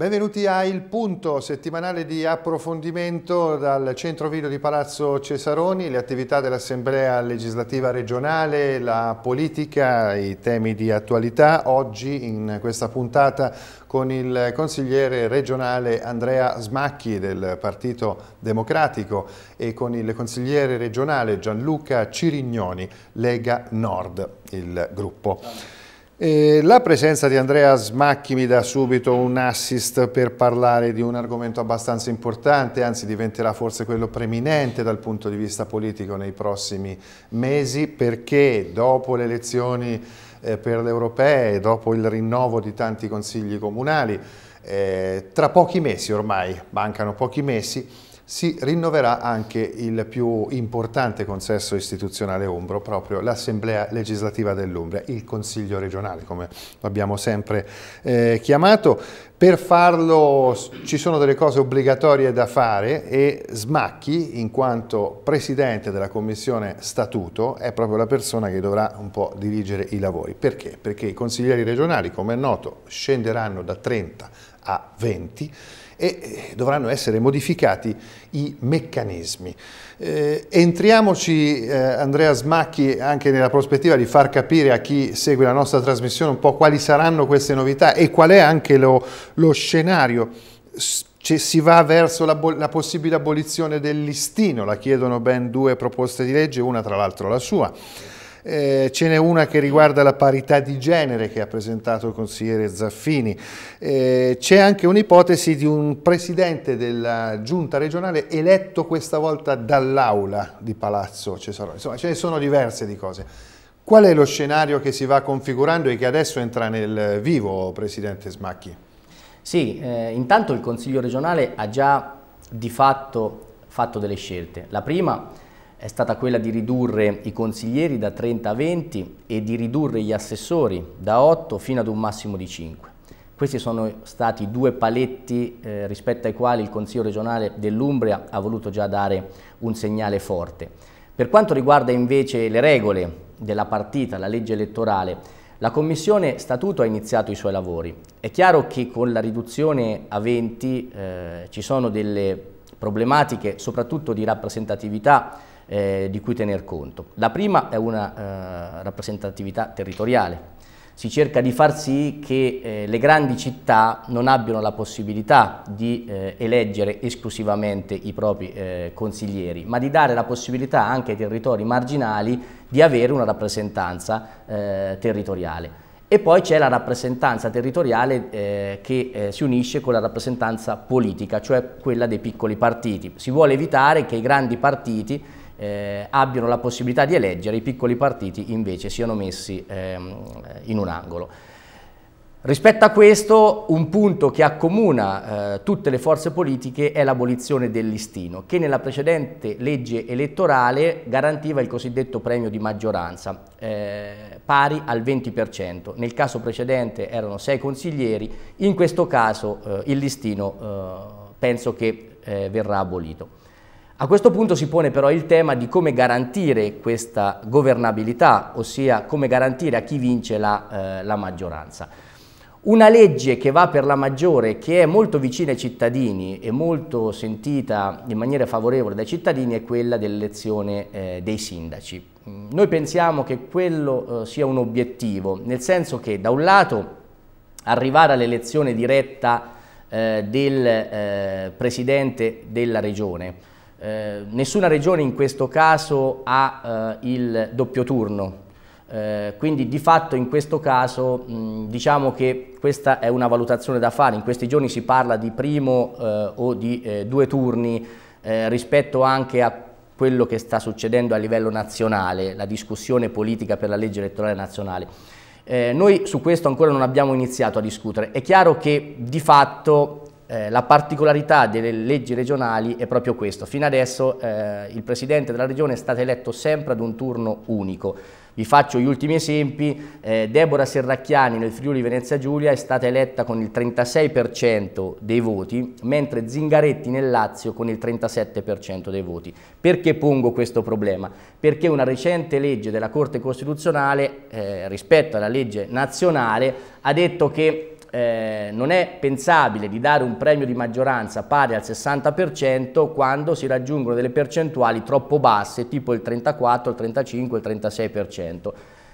Benvenuti a Il Punto, settimanale di approfondimento dal centro video di Palazzo Cesaroni, le attività dell'Assemblea legislativa regionale, la politica, i temi di attualità. Oggi in questa puntata con il consigliere regionale Andrea Smacchi del Partito Democratico e con il consigliere regionale Gianluca Cirignoni, Lega Nord, il gruppo. Eh, la presenza di Andrea Smacchi mi dà subito un assist per parlare di un argomento abbastanza importante, anzi diventerà forse quello preminente dal punto di vista politico nei prossimi mesi, perché dopo le elezioni eh, per le europee, dopo il rinnovo di tanti consigli comunali, eh, tra pochi mesi ormai, mancano pochi mesi, si rinnoverà anche il più importante consesso istituzionale ombro, proprio l'Assemblea legislativa dell'Umbria, il Consiglio regionale, come lo abbiamo sempre eh, chiamato. Per farlo ci sono delle cose obbligatorie da fare e Smacchi, in quanto presidente della Commissione Statuto, è proprio la persona che dovrà un po' dirigere i lavori. Perché? Perché i consiglieri regionali, come è noto, scenderanno da 30 a 20 e dovranno essere modificati i meccanismi. Eh, entriamoci, eh, Andrea Smacchi, anche nella prospettiva di far capire a chi segue la nostra trasmissione un po' quali saranno queste novità e qual è anche lo, lo scenario. Ci, si va verso la, la, possibile abolizione del listino, la chiedono ben due proposte di legge, una tra l'altro la sua. Eh, ce n'è una che riguarda la parità di genere che ha presentato il consigliere Zaffini. Eh, c'è anche un'ipotesi di un presidente della giunta regionale eletto questa volta dall'aula di Palazzo Cesaroni. Insomma, ce ne sono diverse di cose. Qual è lo scenario che si va configurando e che adesso entra nel vivo, Presidente Smacchi? Sì, eh, intanto il Consiglio regionale ha già di fatto fatto delle scelte. La prima è stata quella di ridurre i consiglieri da 30 a 20 e di ridurre gli assessori da 8 fino ad un massimo di 5. Questi sono stati due paletti eh, rispetto ai quali il Consiglio regionale dell'Umbria ha voluto già dare un segnale forte. Per quanto riguarda invece le regole della partita, la legge elettorale, la Commissione Statuto ha iniziato i suoi lavori. È chiaro che con la riduzione a 20 eh, ci sono delle problematiche, soprattutto di rappresentatività, eh, di cui tener conto. La prima è una eh, rappresentatività territoriale. Si cerca di far sì che eh, le grandi città non abbiano la possibilità di eh, eleggere esclusivamente i propri eh, consiglieri, ma di dare la possibilità anche ai territori marginali di avere una rappresentanza eh, territoriale. E poi c'è la rappresentanza territoriale eh, che eh, si unisce con la rappresentanza politica, cioè quella dei piccoli partiti. Si vuole evitare che i grandi partiti eh, abbiano la possibilità di eleggere, i piccoli partiti invece siano messi ehm, in un angolo. Rispetto a questo, un punto che accomuna eh, tutte le forze politiche è l'abolizione del listino, che nella precedente legge elettorale garantiva il cosiddetto premio di maggioranza, eh, pari al 20%. Nel caso precedente erano sei consiglieri, in questo caso eh, il listino eh, penso che eh, verrà abolito. A questo punto si pone però il tema di come garantire questa governabilità, ossia come garantire a chi vince la, eh, la maggioranza. Una legge che va per la maggiore, che è molto vicina ai cittadini e molto sentita in maniera favorevole dai cittadini, è quella dell'elezione eh, dei sindaci. Mm, noi pensiamo che quello eh, sia un obiettivo, nel senso che da un lato arrivare all'elezione diretta eh, del eh, Presidente della Regione, eh, nessuna regione in questo caso ha eh, il doppio turno, eh, quindi di fatto in questo caso mh, diciamo che questa è una valutazione da fare, in questi giorni si parla di primo eh, o di eh, due turni eh, rispetto anche a quello che sta succedendo a livello nazionale, la discussione politica per la legge elettorale nazionale. Eh, noi su questo ancora non abbiamo iniziato a discutere. È chiaro che di fatto eh, la particolarità delle leggi regionali è proprio questo. Fino adesso eh, il Presidente della Regione è stato eletto sempre ad un turno unico. Vi faccio gli ultimi esempi. Eh, Deborah Serracchiani nel Friuli Venezia Giulia è stata eletta con il 36% dei voti, mentre Zingaretti nel Lazio con il 37% dei voti. Perché pongo questo problema? Perché una recente legge della Corte Costituzionale eh, rispetto alla legge nazionale ha detto che eh, non è pensabile di dare un premio di maggioranza pari al 60% quando si raggiungono delle percentuali troppo basse, tipo il 34, il 35, il 36%.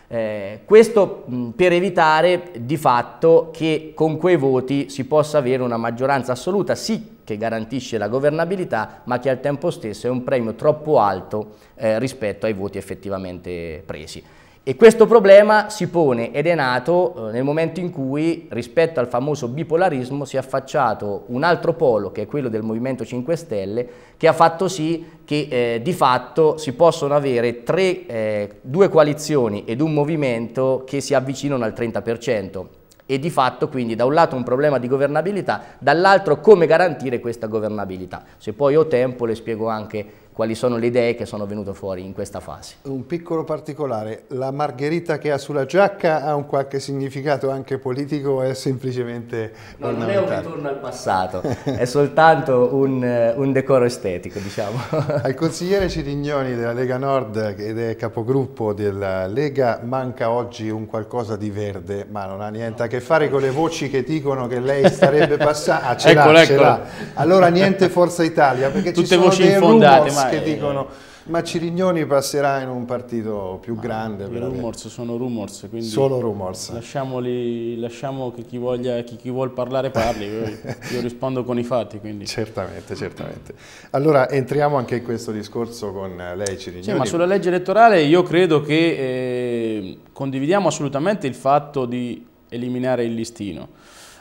Eh, questo mh, per evitare di fatto che con quei voti si possa avere una maggioranza assoluta, sì che garantisce la governabilità, ma che al tempo stesso è un premio troppo alto eh, rispetto ai voti effettivamente presi. E questo problema si pone ed è nato eh, nel momento in cui, rispetto al famoso bipolarismo, si è affacciato un altro polo, che è quello del Movimento 5 Stelle, che ha fatto sì che eh, di fatto si possono avere tre, eh, due coalizioni ed un movimento che si avvicinano al 30% e di fatto quindi da un lato un problema di governabilità, dall'altro come garantire questa governabilità. Se poi ho tempo le spiego anche quali sono le idee che sono venute fuori in questa fase. Un piccolo particolare, la margherita che ha sulla giacca ha un qualche significato anche politico o è semplicemente no, Non è un ritorno al passato, è soltanto un, eh, un, decoro estetico, diciamo. Al consigliere Cirignoni della Lega Nord, ed è capogruppo della Lega, manca oggi un qualcosa di verde, ma non ha niente a che fare con le voci che dicono che lei starebbe passando. Ah, ce l'ha, ce l'ha. Allora niente Forza Italia, perché Tutte ci sono voci infondate, Ma che dicono ma Cirignoni passerà in un partito più grande. I rumors sono rumors, quindi Solo rumors. Lasciamoli, lasciamo che chi, voglia, chi, chi vuol parlare parli, io rispondo con i fatti. Quindi. Certamente, certamente. Allora entriamo anche in questo discorso con lei Cirignoni. Sì, ma sulla legge elettorale io credo che eh, condividiamo assolutamente il fatto di eliminare il listino,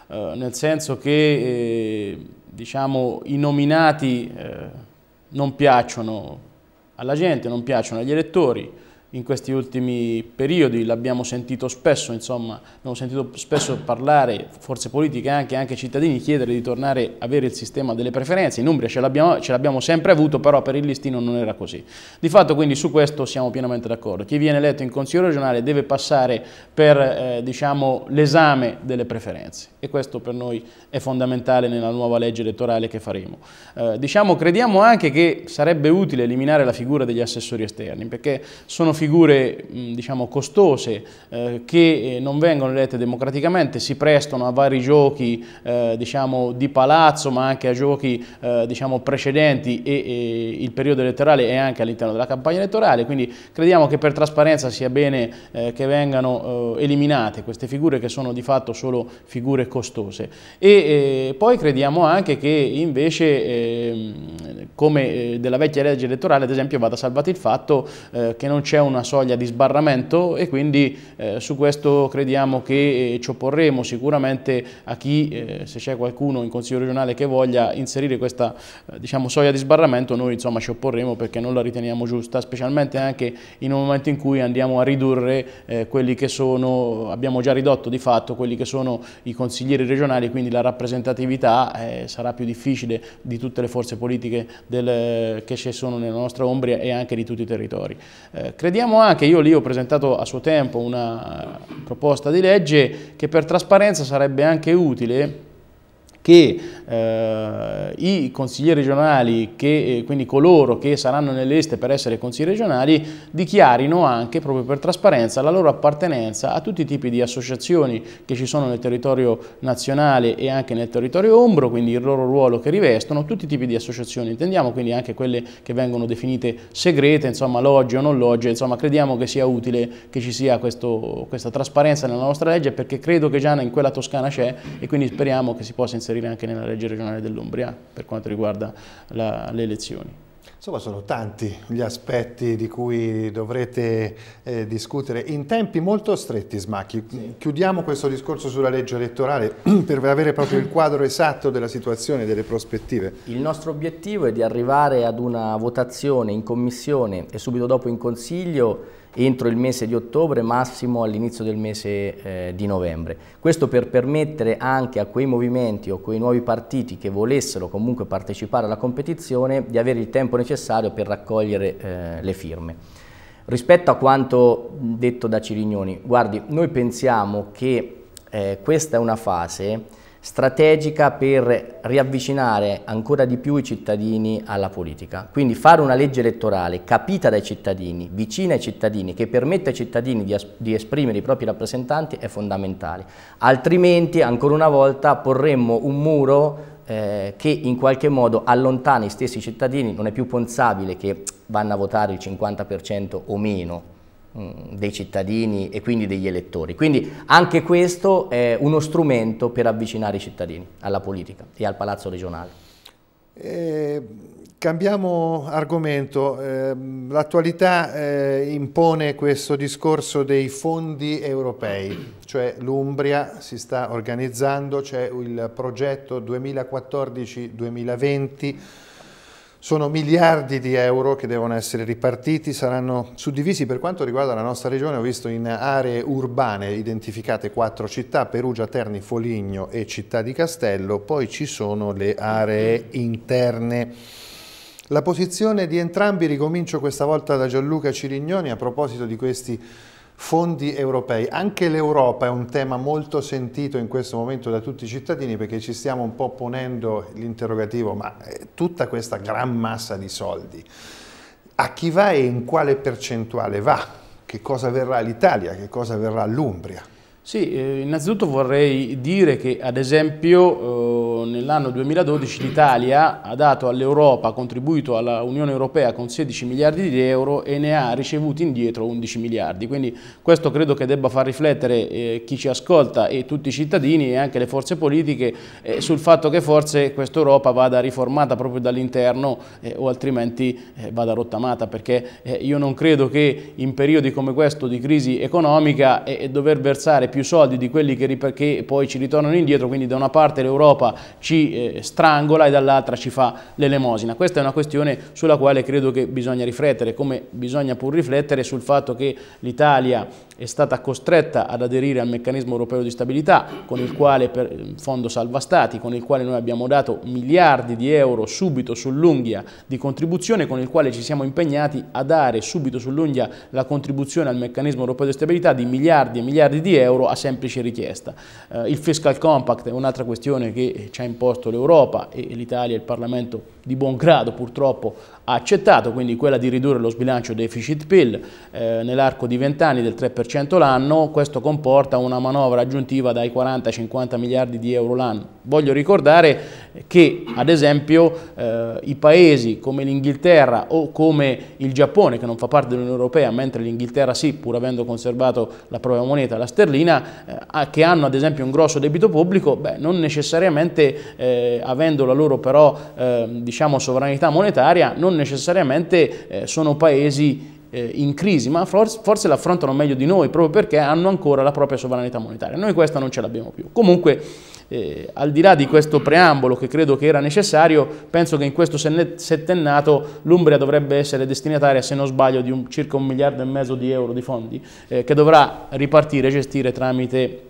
eh, nel senso che eh, diciamo, i nominati eh, non piacciono alla gente, non piacciono agli elettori. In questi ultimi periodi l'abbiamo sentito spesso, insomma, abbiamo sentito spesso parlare, forze politiche anche, anche cittadini, chiedere di tornare a avere il sistema delle preferenze. In Umbria ce l'abbiamo sempre avuto, però per il listino non era così. Di fatto quindi su questo siamo pienamente d'accordo. Chi viene eletto in Consiglio regionale deve passare per eh, diciamo, l'esame delle preferenze e questo per noi è fondamentale nella nuova legge elettorale che faremo. Eh, diciamo, crediamo anche che sarebbe utile eliminare la figura degli assessori esterni, perché sono figure mh, diciamo, costose eh, che eh, non vengono elette democraticamente, si prestano a vari giochi eh, diciamo, di palazzo, ma anche a giochi eh, diciamo, precedenti e, e, il periodo elettorale è anche all'interno della campagna elettorale, quindi crediamo che per trasparenza sia bene eh, che vengano eliminate queste figure che sono di fatto solo figure costose. E eh, poi crediamo anche che invece, ehm, eh, come della vecchia legge elettorale, ad esempio, vada salvato il fatto eh, che non c'è una soglia di sbarramento e quindi eh, su questo crediamo che eh, ci opporremo sicuramente a chi, se c'è qualcuno in Consiglio regionale che voglia inserire questa diciamo, soglia di sbarramento, noi insomma ci opporremo perché non la riteniamo giusta, specialmente anche in un momento in cui andiamo a ridurre quelli che sono, abbiamo già ridotto di fatto quelli che sono i consiglieri consiglieri regionali, quindi la rappresentatività eh, sarà più difficile di tutte le forze politiche del, che ci sono nella nostra Umbria e anche di tutti i territori. Eh, crediamo anche, io lì ho presentato a suo tempo una proposta di legge che per trasparenza sarebbe anche utile che eh, i consiglieri regionali, che, eh, quindi coloro che saranno nelle liste per essere consiglieri regionali, dichiarino anche, proprio per trasparenza, la loro appartenenza a tutti i tipi di associazioni che ci sono nel territorio nazionale e anche nel territorio ombro, quindi il loro ruolo che rivestono, tutti i tipi di associazioni, intendiamo quindi anche quelle che vengono definite segrete, insomma logge o non logge, insomma crediamo che sia utile che ci sia questo, questa trasparenza nella nostra legge perché credo che già in quella toscana c'è e quindi speriamo che si possa inserire inserire anche nella legge regionale dell'Umbria per quanto riguarda la, le elezioni. Insomma sono tanti gli aspetti di cui dovrete eh, discutere in tempi molto stretti Smacchi. Sì. Chiudiamo questo discorso sulla legge elettorale per avere proprio il quadro esatto della situazione e delle prospettive. Il nostro obiettivo è di arrivare ad una votazione in commissione e subito dopo in consiglio entro il mese di ottobre, massimo all'inizio del mese eh, di novembre. Questo per permettere anche a quei movimenti o quei nuovi partiti che volessero comunque partecipare alla competizione di avere il tempo necessario per raccogliere eh, le firme. Rispetto a quanto detto da Cirignoni, guardi, noi pensiamo che eh, questa è una fase strategica per riavvicinare ancora di più i cittadini alla politica. Quindi fare una legge elettorale capita dai cittadini, vicina ai cittadini, che permette ai cittadini di, di esprimere i propri rappresentanti è fondamentale. Altrimenti, ancora una volta, porremmo un muro eh, che in qualche modo allontana i stessi cittadini, non è più pensabile che vanno a votare il 50% o meno Mm, dei cittadini e quindi degli elettori. Quindi anche questo è uno strumento per avvicinare i cittadini alla politica e al palazzo regionale. Eh, cambiamo argomento, eh, l'attualità eh, impone questo discorso dei fondi europei, cioè l'Umbria si sta organizzando, c'è il progetto 2014-2020 sono miliardi di euro che devono essere ripartiti, saranno suddivisi per quanto riguarda la nostra regione, ho visto in aree urbane identificate quattro città, Perugia, Terni, Foligno e Città di Castello, poi ci sono le aree interne. La posizione di entrambi, ricomincio questa volta da Gianluca Cirignoni a proposito di questi fondi europei. Anche l'Europa è un tema molto sentito in questo momento da tutti i cittadini perché ci stiamo un po' ponendo l'interrogativo, ma eh, tutta questa gran massa di soldi, a chi va e in quale percentuale va? Che cosa verrà l'Italia? Che cosa verrà l'Umbria? Sì, eh, innanzitutto vorrei dire che ad esempio eh, nell'anno 2012 l'Italia ha dato all'Europa, ha contribuito all'Unione Europea con 16 miliardi di euro e ne ha ricevuti indietro 11 miliardi, quindi questo credo che debba far riflettere eh, chi ci ascolta e tutti i cittadini e anche le forze politiche sul fatto che forse questa Europa vada riformata proprio dall'interno o altrimenti vada rottamata perché io non credo che in periodi come questo di crisi economica dover versare più soldi di quelli che, che poi ci ritornano indietro, quindi da una parte l'Europa ci eh, strangola e dall'altra ci fa l'elemosina. Questa è una questione sulla quale credo che bisogna riflettere, come bisogna pur riflettere sul fatto che l'Italia è stata costretta ad aderire al meccanismo europeo di stabilità, con il quale per eh, fondo salva stati, con il quale noi abbiamo dato miliardi di euro subito sull'unghia di contribuzione, con il quale ci siamo impegnati a dare subito sull'unghia la contribuzione al meccanismo europeo di stabilità di miliardi e miliardi di euro a semplice richiesta. Eh, il fiscal compact è un'altra questione che ci ha imposto l'Europa e l'Italia e il Parlamento di buon grado purtroppo ha accettato, quindi quella di ridurre lo sbilancio deficit-PIL eh, nell'arco di vent'anni del 3% 10% l'anno, questo comporta una manovra aggiuntiva dai 40-50 miliardi di euro l'anno. Voglio ricordare che ad esempio eh, i paesi come l'Inghilterra o come il Giappone, che non fa parte dell'Unione Europea, mentre l'Inghilterra sì, pur avendo conservato la propria moneta, la sterlina, eh, che hanno ad esempio un grosso debito pubblico, beh, non necessariamente eh, avendo la loro però eh, diciamo, sovranità monetaria, non necessariamente eh, sono paesi eh, in crisi, ma forse, forse l'affrontano meglio di noi proprio perché hanno ancora la propria sovranità monetaria. Noi questa non ce l'abbiamo più. Comunque, eh, al di là di questo preambolo che credo che era necessario, penso che in questo settennato l'Umbria dovrebbe essere destinataria, se non sbaglio, di un, circa un miliardo e mezzo di euro di fondi eh, che dovrà ripartire e gestire tramite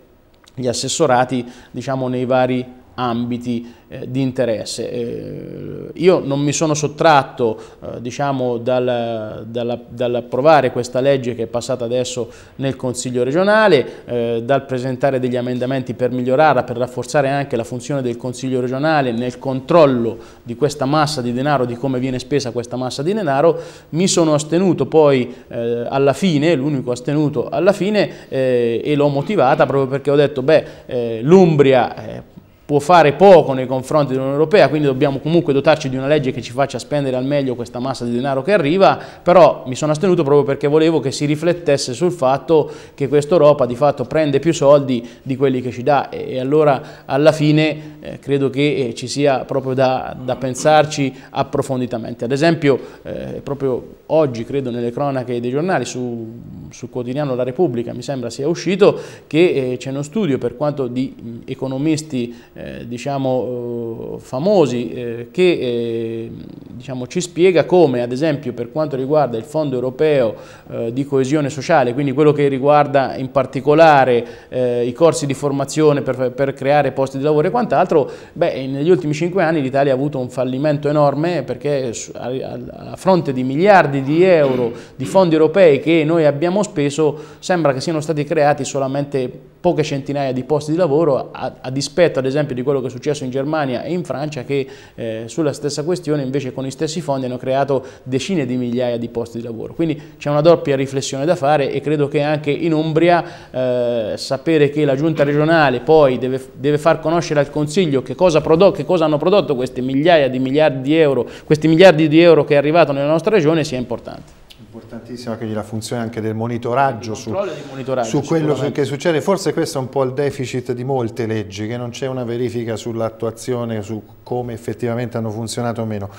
gli assessorati diciamo, nei vari ambiti eh, di interesse. Eh, io non mi sono sottratto eh, diciamo, dal, dal, dall'approvare questa legge che è passata adesso nel Consiglio regionale, eh, dal presentare degli emendamenti per migliorarla, per rafforzare anche la funzione del Consiglio regionale nel controllo di questa massa di denaro, di come viene spesa questa massa di denaro. Mi sono astenuto poi eh, alla fine, l'unico astenuto alla fine, eh, e l'ho motivata proprio perché ho detto, beh, l'Umbria può fare poco nei confronti dell'Unione Europea, quindi dobbiamo comunque dotarci di una legge che ci faccia spendere al meglio questa massa di denaro che arriva, però mi sono astenuto proprio perché volevo che si riflettesse sul fatto che questa Europa di fatto prende più soldi di quelli che ci dà e allora alla fine eh, credo che eh, ci sia proprio da, da pensarci approfonditamente. Ad esempio eh, proprio oggi, credo nelle cronache dei giornali, su, sul quotidiano La Repubblica mi sembra sia uscito che eh, c'è uno studio per quanto di economisti eh, diciamo, eh, famosi eh, che diciamo, ci spiega come ad esempio per quanto riguarda il Fondo Europeo eh, di Coesione Sociale, quindi quello che riguarda in particolare eh, i corsi di formazione per, per, creare posti di lavoro e quant'altro, negli ultimi cinque anni l'Italia ha avuto un fallimento enorme perché a, a, a fronte di miliardi di euro di fondi europei che noi abbiamo speso sembra che siano stati creati solamente poche centinaia di posti di lavoro, a, a, dispetto ad esempio di quello che è successo in Germania e in Francia che eh, sulla stessa questione invece con con gli stessi fondi hanno creato decine di migliaia di posti di lavoro. Quindi c'è una doppia riflessione da fare e credo che anche in Umbria eh, sapere che la giunta regionale poi deve, deve far conoscere al Consiglio che cosa, che cosa, hanno prodotto queste migliaia di miliardi di euro, questi miliardi di euro che è arrivato nella nostra regione sia importante importantissima quindi la funzione anche del monitoraggio, su, monitoraggio su, quello che succede. Forse questo è un po' il deficit di molte leggi, che non c'è una verifica sull'attuazione, su come effettivamente hanno funzionato o meno.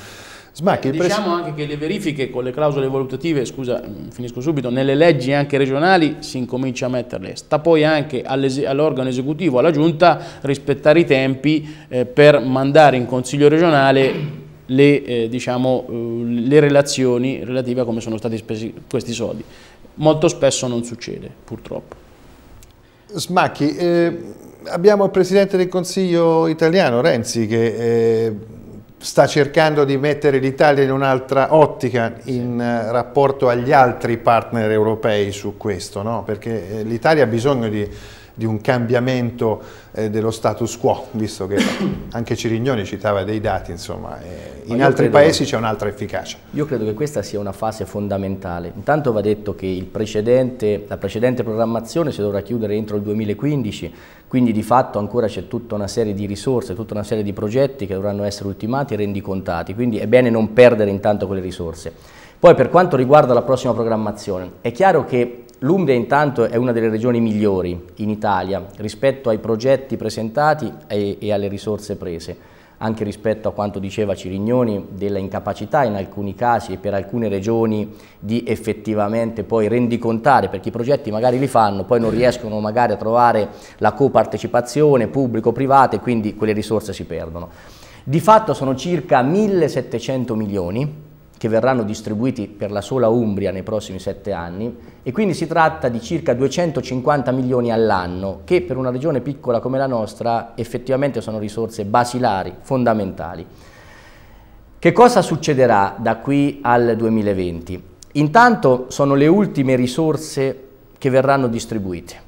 Smacchi, eh, diciamo anche che le verifiche con le clausole valutative, scusa, mm, finisco subito, nelle leggi anche regionali si incomincia a metterle. Sta poi anche all'organo all esecutivo, alla giunta, rispettare i tempi eh, per mandare in consiglio regionale le, eh, diciamo, eh, le relazioni relative a come sono stati spesi questi soldi. Molto spesso non succede, purtroppo. Smacchi, eh, abbiamo il Presidente del Consiglio italiano, Renzi, che eh, sta cercando di mettere l'Italia in un'altra ottica in eh, rapporto agli altri partner europei su questo, no? perché eh, l'Italia ha bisogno di di un cambiamento eh, dello status quo, visto che anche Cirignoni citava dei dati, insomma, eh, in altri paesi c'è un'altra efficacia. Io credo che questa sia una fase fondamentale. Intanto va detto che precedente, la precedente programmazione si dovrà chiudere entro il 2015, quindi di fatto ancora c'è tutta una serie di risorse, tutta una serie di progetti che dovranno essere ultimati e rendicontati, quindi è bene non perdere intanto quelle risorse. Poi per quanto riguarda la prossima programmazione, è chiaro che L'Umbria intanto è una delle regioni migliori in Italia rispetto ai progetti presentati e, e alle risorse prese, anche rispetto a quanto diceva Cirignoni della incapacità in alcuni casi e per alcune regioni di effettivamente poi rendicontare, perché i progetti magari li fanno, poi non riescono magari a trovare la copartecipazione pubblico-privata e quindi quelle risorse si perdono. Di fatto sono circa 1700 milioni che verranno distribuiti per la sola Umbria nei prossimi sette anni e quindi si tratta di circa 250 milioni all'anno che per una regione piccola come la nostra effettivamente sono risorse basilari, fondamentali. Che cosa succederà da qui al 2020? Intanto sono le ultime risorse che verranno distribuite.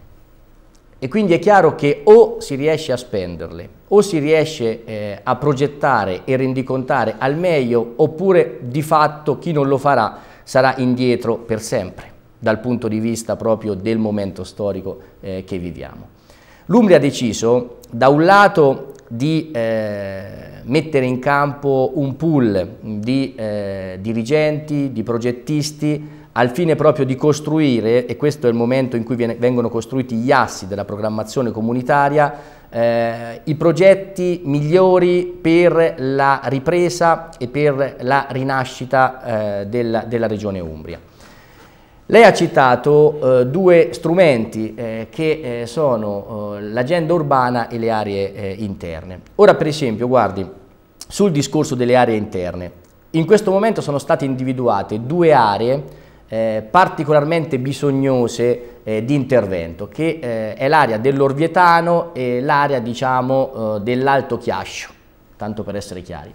E quindi è chiaro che o si riesce a spenderle, o si riesce eh, a progettare e rendicontare al meglio, oppure di fatto chi non lo farà sarà indietro per sempre, dal punto di vista proprio del momento storico eh, che viviamo. L'Umbria ha deciso, da un lato, di eh, mettere in campo un pool di eh, dirigenti, di progettisti, al fine proprio di costruire, e questo è il momento in cui vengono costruiti gli assi della programmazione comunitaria, eh, i progetti migliori per la ripresa e per la rinascita eh, della, della regione Umbria. Lei ha citato eh, due strumenti eh, che eh, sono eh, l'agenda urbana e le aree eh, interne. Ora per esempio, guardi, sul discorso delle aree interne, in questo momento sono state individuate due aree eh, particolarmente bisognose eh, di intervento, che eh, è l'area dell'Orvietano e l'area diciamo, eh, dell'Alto Chiascio, tanto per essere chiari.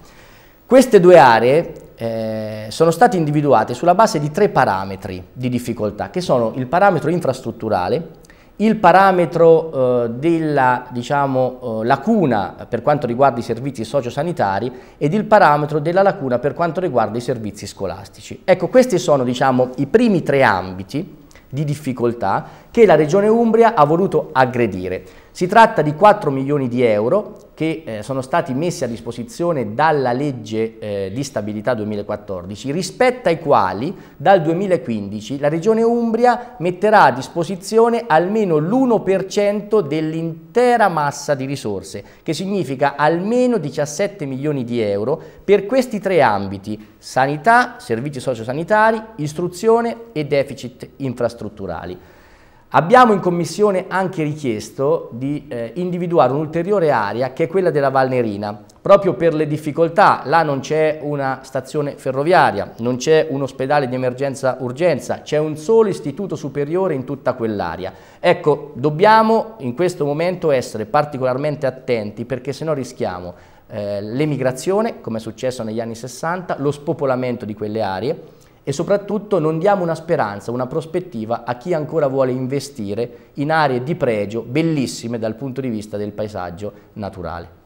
Queste due aree eh, sono state individuate sulla base di tre parametri di difficoltà, che sono il parametro infrastrutturale, il parametro eh, della diciamo, eh, lacuna per quanto riguarda i servizi sociosanitari ed il parametro della lacuna per quanto riguarda i servizi scolastici. Ecco, questi sono diciamo, i primi tre ambiti di difficoltà che la Regione Umbria ha voluto aggredire. Si tratta di 4 milioni di euro che eh, sono stati messi a disposizione dalla legge eh, di stabilità 2014, rispetto ai quali dal 2015 la Regione Umbria metterà a disposizione almeno l'1% dell'intera massa di risorse, che significa almeno 17 milioni di euro per questi tre ambiti, sanità, servizi sociosanitari, istruzione e deficit infrastrutturali. Abbiamo in Commissione anche richiesto di eh, individuare un'ulteriore area che è quella della Valnerina, proprio per le difficoltà, là non c'è una stazione ferroviaria, non c'è un ospedale di emergenza urgenza, c'è un solo istituto superiore in tutta quell'area. Ecco, dobbiamo in questo momento essere particolarmente attenti perché sennò rischiamo eh, l'emigrazione, come è successo negli anni 60, lo spopolamento di quelle aree, e soprattutto non diamo una speranza, una prospettiva a chi ancora vuole investire in aree di pregio bellissime dal punto di vista del paesaggio naturale.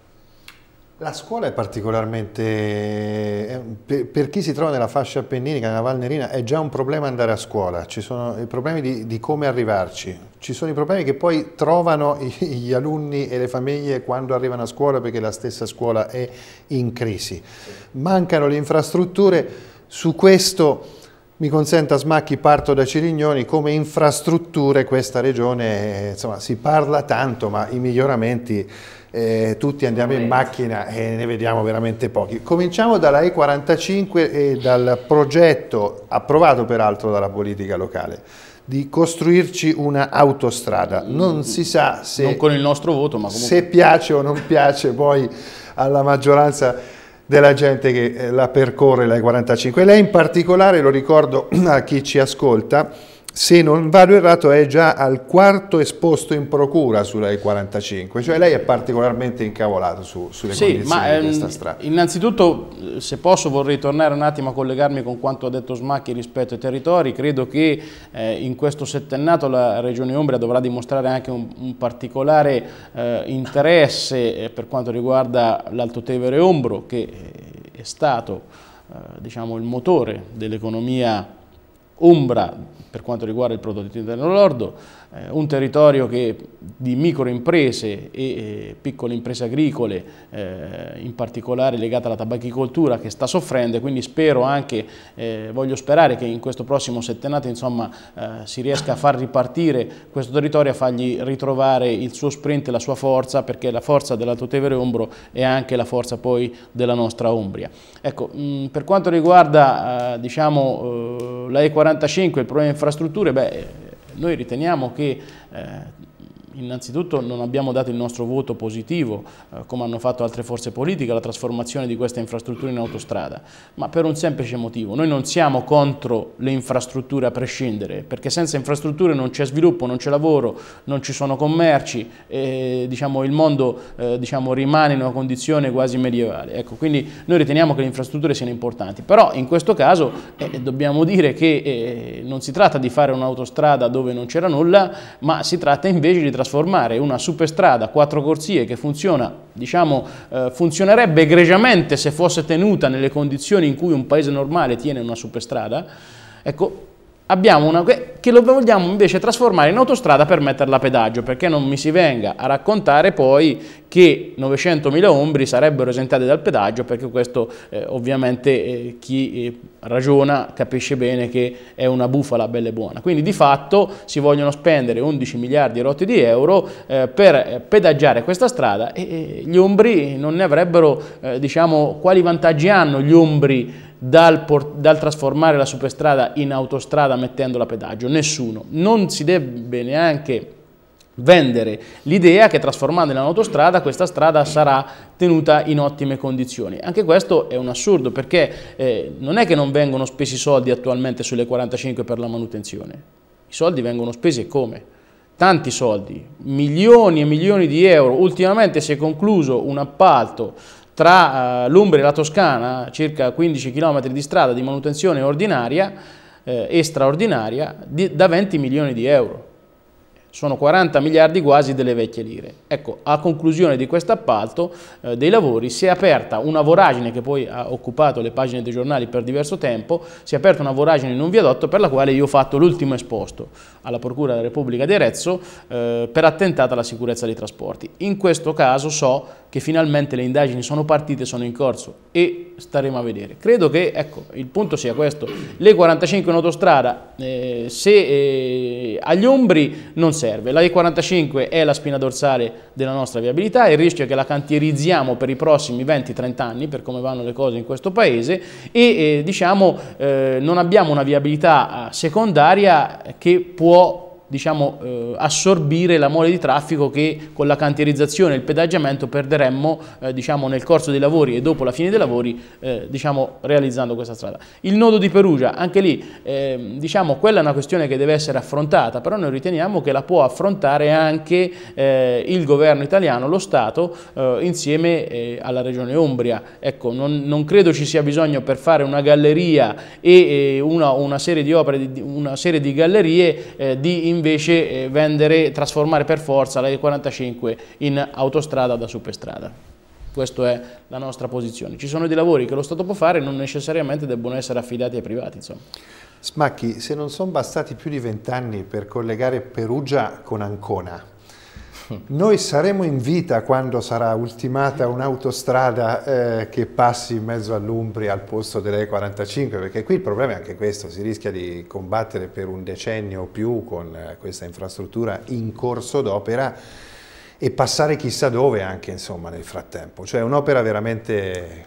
La scuola è particolarmente, per, chi si trova nella fascia appenninica, nella Valnerina, è già un problema andare a scuola, ci sono i problemi di, di come arrivarci, ci sono i problemi che poi trovano gli alunni e le famiglie quando arrivano a scuola perché la stessa scuola è in crisi, mancano le infrastrutture, su questo, mi consenta Smacchi, parto da Cirignoni, come infrastrutture questa regione, insomma, si parla tanto, ma i miglioramenti eh, tutti andiamo in macchina e ne vediamo veramente pochi. Cominciamo dalla E45 e dal progetto, approvato peraltro dalla politica locale, di costruirci una autostrada. Non mm. si sa se... Non con il nostro voto, ma comunque... Se piace o non piace poi alla maggioranza della gente che eh, la percorre la 45. Lei in particolare, lo ricordo a chi ci ascolta, se non vado errato, è già al quarto esposto in procura sulla E45, cioè lei è particolarmente incavolato su, sulle sì, condizioni ma, di ehm, questa strada. Innanzitutto, eh, se posso, vorrei tornare un attimo a collegarmi con quanto ha detto Smacchi rispetto ai territori. Credo che eh, in questo settennato la Regione Umbria dovrà dimostrare anche un, un particolare eh, interesse eh, per quanto riguarda l'Alto Tevere Ombro, che eh, è stato eh, diciamo, il motore dell'economia Umbra per quanto riguarda il prodotto interno lordo, eh, un territorio che, di microimprese e piccole imprese agricole, eh, in particolare legate alla tabacchicoltura, che sta soffrendo e quindi spero anche, eh, voglio sperare che in questo prossimo settennato insomma, si riesca a far ripartire questo territorio, a fargli ritrovare il suo sprint e la sua forza, perché la forza dell'Alto Tevere Ombro è anche la forza poi della nostra Umbria. Ecco, mm, per quanto riguarda diciamo, la E45 il problema infrastrutture, beh, noi riteniamo che eh, Innanzitutto non abbiamo dato il nostro voto positivo, eh, come hanno fatto altre forze politiche, alla trasformazione di queste infrastrutture in autostrada, ma per un semplice motivo. Noi non siamo contro le infrastrutture a prescindere, perché senza infrastrutture non c'è sviluppo, non c'è lavoro, non ci sono commerci, e, diciamo, il mondo eh, diciamo, rimane in una condizione quasi medievale. Ecco, quindi noi riteniamo che le infrastrutture siano importanti, però in questo caso eh, dobbiamo dire che eh, non si tratta di fare un'autostrada dove non c'era nulla, ma si tratta invece di trasformare trasformare una superstrada, a quattro corsie che funziona, diciamo, eh, funzionerebbe egregiamente se fosse tenuta nelle condizioni in cui un paese normale tiene una superstrada, ecco, abbiamo una che lo vogliamo invece trasformare in autostrada per metterla a pedaggio, perché non mi si venga a raccontare poi che 900.000 ombri sarebbero esentate dal pedaggio, perché questo eh, ovviamente eh, chi eh, ragiona capisce bene che è una bufala bella e buona. Quindi di fatto si vogliono spendere 11 miliardi rotti di euro eh, per eh, pedaggiare questa strada e, e, gli ombri non ne avrebbero, eh, diciamo, quali vantaggi hanno gli ombri dal, dal, trasformare la superstrada in autostrada mettendola a pedaggio, nessuno. Non si deve neanche vendere l'idea che trasformandola in autostrada questa strada sarà tenuta in ottime condizioni. Anche questo è un assurdo perché eh, non è che non vengono spesi soldi attualmente sulle 45 per la manutenzione, i soldi vengono spesi e come? tanti soldi, milioni e milioni di euro. Ultimamente si è concluso un appalto tra eh, l'Umbria e la Toscana, circa 15 km di strada di manutenzione ordinaria eh, e straordinaria di, da 20 milioni di euro. Sono 40 miliardi quasi delle vecchie lire. Ecco, a conclusione di questo appalto eh, dei lavori si è aperta una voragine che poi ha occupato le pagine dei giornali per diverso tempo, si è aperta una voragine in un viadotto per la quale io ho fatto l'ultimo esposto alla Procura della Repubblica di Arezzo eh, per attentata alla sicurezza dei trasporti. In questo caso so che finalmente le indagini sono partite, sono in corso e staremo a vedere. Credo che ecco, il punto sia questo, le 45 in autostrada eh, se, eh, agli ombri non serve, le 45 è la spina dorsale della nostra viabilità, il rischio è che la cantierizziamo per i prossimi 20-30 anni per come vanno le cose in questo paese e eh, diciamo eh, non abbiamo una viabilità eh, secondaria che può diciamo, eh, assorbire la mole di traffico che con la cantierizzazione e il pedaggiamento perderemmo eh, diciamo, nel corso dei lavori e dopo la fine dei lavori eh, diciamo, realizzando questa strada. Il nodo di Perugia, anche lì ehm, diciamo, quella è una questione che deve essere affrontata, però noi riteniamo che la può affrontare anche eh, il governo italiano, lo Stato, eh, insieme eh, alla Regione Umbria. Ecco, non, non, credo ci sia bisogno per fare una galleria e, e una, una, serie di opere, una serie di gallerie di invece eh, vendere, trasformare per forza la E45 in autostrada da superstrada. Questa è la nostra posizione. Ci sono dei lavori che lo Stato può fare e non necessariamente debbono essere affidati ai privati. Insomma. Smacchi, se non sono bastati più di vent'anni per collegare Perugia con Ancona, noi saremo in vita quando sarà ultimata un'autostrada eh, che passi in mezzo all'Umbria al posto delle 45, perché qui il problema è anche questo, si rischia di combattere per un decennio o più con eh, questa infrastruttura in corso d'opera e passare chissà dove anche insomma, nel frattempo, cioè un'opera veramente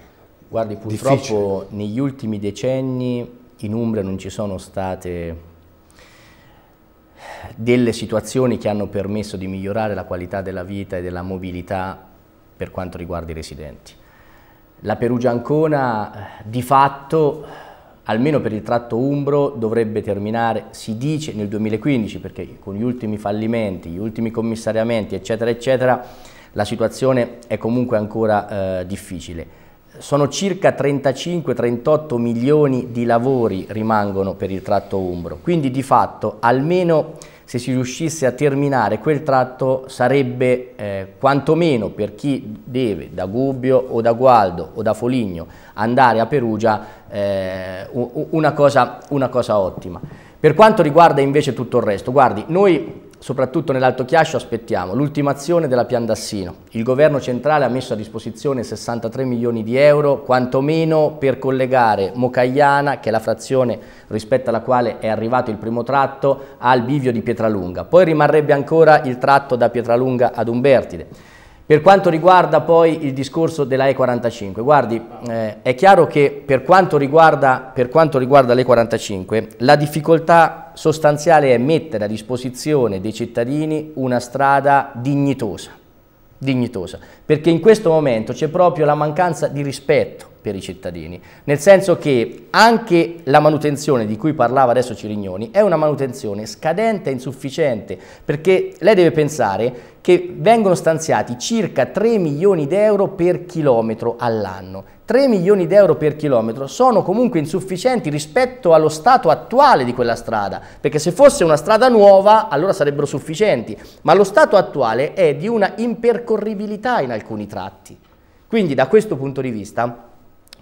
Guardi, purtroppo difficile. negli ultimi decenni in Umbria non ci sono state delle situazioni che hanno permesso di migliorare la qualità della vita e della mobilità per quanto riguarda i residenti. La Perugia-Ancona di fatto, almeno per il tratto umbro, dovrebbe terminare, si dice, nel 2015, perché con gli ultimi fallimenti, gli ultimi commissariamenti, eccetera, eccetera, la situazione è comunque ancora eh, difficile sono circa 35-38 milioni di lavori rimangono per il tratto umbro, quindi di fatto almeno se si riuscisse a terminare quel tratto sarebbe eh, quantomeno per chi deve da Gubbio o da Gualdo o da Foligno andare a Perugia eh, una, cosa, una cosa ottima. Per quanto riguarda invece tutto il resto, guardi, noi Soprattutto nell'Alto Chiascio aspettiamo l'ultimazione della Piandassino. Il governo centrale ha messo a disposizione 63 milioni di euro, quantomeno per collegare Mocagliana, che è la frazione rispetto alla quale è arrivato il primo tratto, al bivio di Pietralunga. Poi rimarrebbe ancora il tratto da Pietralunga ad Umbertide. Per quanto riguarda poi il discorso della E45, guardi, eh, è chiaro che per quanto riguarda, per quanto riguarda l'E45, la difficoltà sostanziale è mettere a disposizione dei cittadini una strada dignitosa, dignitosa perché in questo momento c'è proprio la mancanza di rispetto per i cittadini, nel senso che anche la manutenzione di cui parlava adesso Cirignoni è una manutenzione scadente e insufficiente, perché lei deve pensare che vengono stanziati circa 3 milioni di euro per chilometro all'anno. 3 milioni di euro per chilometro sono comunque insufficienti rispetto allo stato attuale di quella strada, perché se fosse una strada nuova allora sarebbero sufficienti, ma lo stato attuale è di una impercorribilità in alcuni tratti. Quindi da questo punto di vista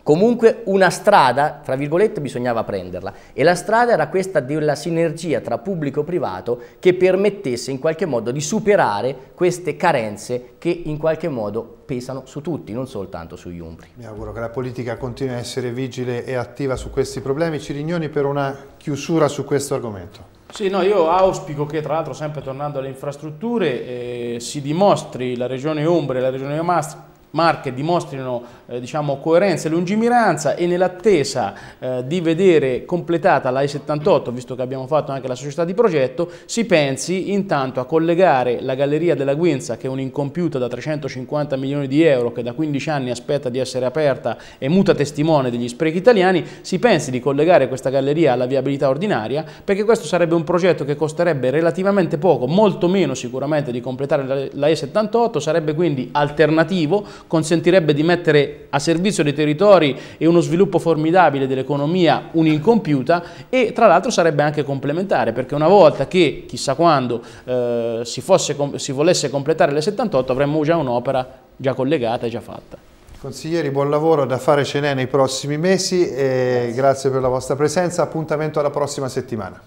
Comunque una strada, tra virgolette, bisognava prenderla e la strada era questa della sinergia tra pubblico e privato che permettesse in qualche modo di superare queste carenze che in qualche modo pesano su tutti, non soltanto sugli umbri. Mi auguro che la politica continui a essere vigile e attiva su questi problemi. Cirignoni per una chiusura su questo argomento. Sì, no, io auspico che tra l'altro sempre tornando alle infrastrutture eh, si dimostri la regione Umbria e la regione Amastra marche dimostrino eh, diciamo, coerenza e lungimiranza e nell'attesa eh, di vedere completata la E78, visto che abbiamo fatto anche la società di progetto, si pensi intanto a collegare la Galleria della Guinza, che è un'incompiuta da 350 milioni di euro, che da 15 anni aspetta di essere aperta e muta testimone degli sprechi italiani, si pensi di collegare questa galleria alla viabilità ordinaria, perché questo sarebbe un progetto che costerebbe relativamente poco, molto meno sicuramente di completare la E78, sarebbe quindi alternativo consentirebbe di mettere a servizio dei territori e uno sviluppo formidabile dell'economia un'incompiuta e tra l'altro sarebbe anche complementare perché una volta che chissà quando eh, si, fosse, si volesse completare le 78 avremmo già un'opera già collegata e già fatta. Consiglieri, buon lavoro da fare ce n'è nei prossimi mesi e grazie. grazie per la vostra presenza. Appuntamento alla prossima settimana.